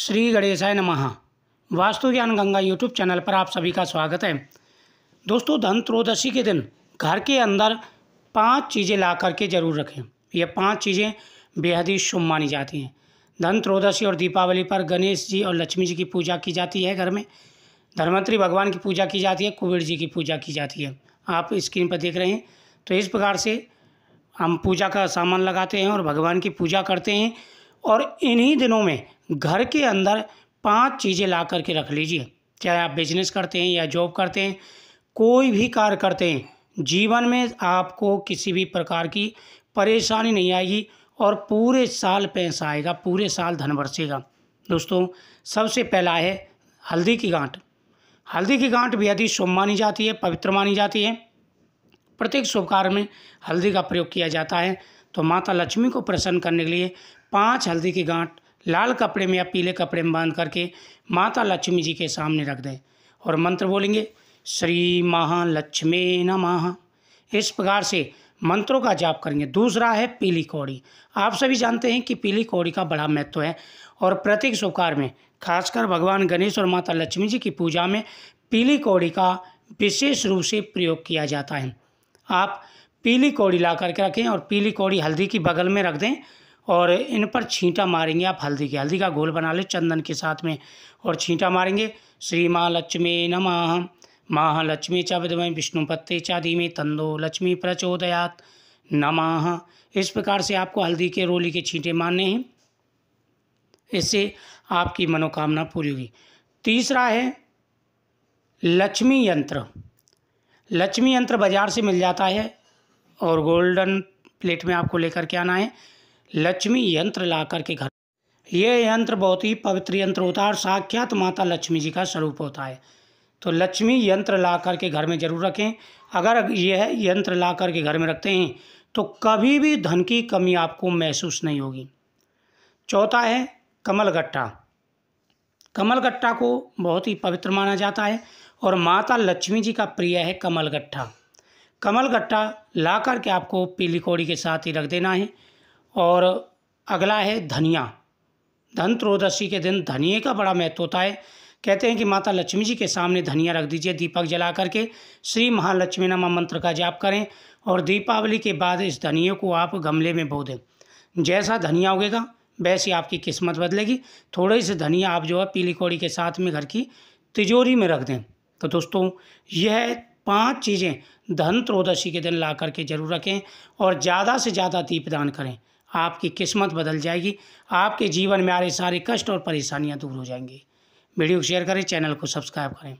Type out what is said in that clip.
श्री गणेशाय नमः वास्तु ज्ञान गंगा यूट्यूब चैनल पर आप सभी का स्वागत है दोस्तों धन त्रोदशी के दिन घर के अंदर पांच चीज़ें ला करके जरूर रखें ये पांच चीज़ें बेहद ही शुभ मानी जाती हैं धन त्रोदशी और दीपावली पर गणेश जी और लक्ष्मी जी की पूजा की जाती है घर में धनवंतरी भगवान की पूजा की जाती है कुबेर जी की पूजा की जाती है आप स्क्रीन पर देख रहे हैं तो इस प्रकार से हम पूजा का सामान लगाते हैं और भगवान की पूजा करते हैं और इन्हीं दिनों में घर के अंदर पांच चीज़ें ला करके रख लीजिए चाहे आप बिजनेस करते हैं या जॉब करते हैं कोई भी कार्य करते हैं जीवन में आपको किसी भी प्रकार की परेशानी नहीं आएगी और पूरे साल पैसा आएगा पूरे साल धन बरसेगा दोस्तों सबसे पहला है हल्दी की गांठ हल्दी की गांठ बेहद ही शुभ मानी जाती है पवित्र मानी जाती है प्रत्येक शुभ कार्य में हल्दी का प्रयोग किया जाता है तो माता लक्ष्मी को प्रसन्न करने के लिए पांच हल्दी की गांठ लाल कपड़े में या पीले कपड़े में बांध करके माता लक्ष्मी जी के सामने रख दें और मंत्र बोलेंगे श्री महालक्ष्मी नमः इस प्रकार से मंत्रों का जाप करेंगे दूसरा है पीली कौड़ी आप सभी जानते हैं कि पीली कौड़ी का बड़ा महत्व है और प्रत्येक शुभकार में खासकर भगवान गणेश और माता लक्ष्मी जी की पूजा में पीली कौड़ी का विशेष रूप से प्रयोग किया जाता है आप पीली कौड़ी ला करके रखें और पीली कौड़ी हल्दी की बगल में रख दें और इन पर छींटा मारेंगे आप हल्दी के हल्दी का घोल बना ले चंदन के साथ में और छींटा मारेंगे श्री माँ लक्ष्मी नमः माँ लक्ष्मी च विष्णुपत्ते चादी में तंदो लक्ष्मी प्रचोदयात नमः इस प्रकार से आपको हल्दी के रोली के छींटे मारने हैं इससे आपकी मनोकामना पूरी हुई तीसरा है लक्ष्मी यंत्र लक्ष्मी यंत्र बाज़ार से मिल जाता है और गोल्डन प्लेट में आपको लेकर के आना है लक्ष्मी यंत्र ला करके घर ये यंत्र बहुत ही पवित्र यंत्र होता है और साक्षात माता लक्ष्मी जी का स्वरूप होता है तो लक्ष्मी यंत्र ला करके घर में ज़रूर रखें अगर यह यंत्र ला करके घर में रखते हैं तो कभी भी धन की कमी आपको महसूस नहीं होगी चौथा है कमलगट्टा कमलगट्टा को बहुत ही पवित्र माना जाता है और माता लक्ष्मी जी का प्रिय है कमलगट्टा कमलगट्टा ला करके आपको पीली कौड़ी के साथ ही रख देना है और अगला है धनिया धन त्रयोदशी के दिन धनिए का बड़ा महत्व होता है कहते हैं कि माता लक्ष्मी जी के सामने धनिया रख दीजिए दीपक जला करके श्री महालक्ष्मी नमा मंत्र का जाप करें और दीपावली के बाद इस धनिए को आप गमले में बो दें जैसा धनिया उगेगा वैसी आपकी किस्मत बदलेगी थोड़े से धनिया आप जो है पीली कौड़ी के साथ में घर की तिजोरी में रख दें तो दोस्तों यह पांच चीज़ें धन त्रोदशी के दिन ला करके जरूर रखें और ज़्यादा से ज़्यादा दीपदान करें आपकी किस्मत बदल जाएगी आपके जीवन में आ रहे सारे कष्ट और परेशानियाँ दूर हो जाएंगी वीडियो को शेयर करें चैनल को सब्सक्राइब करें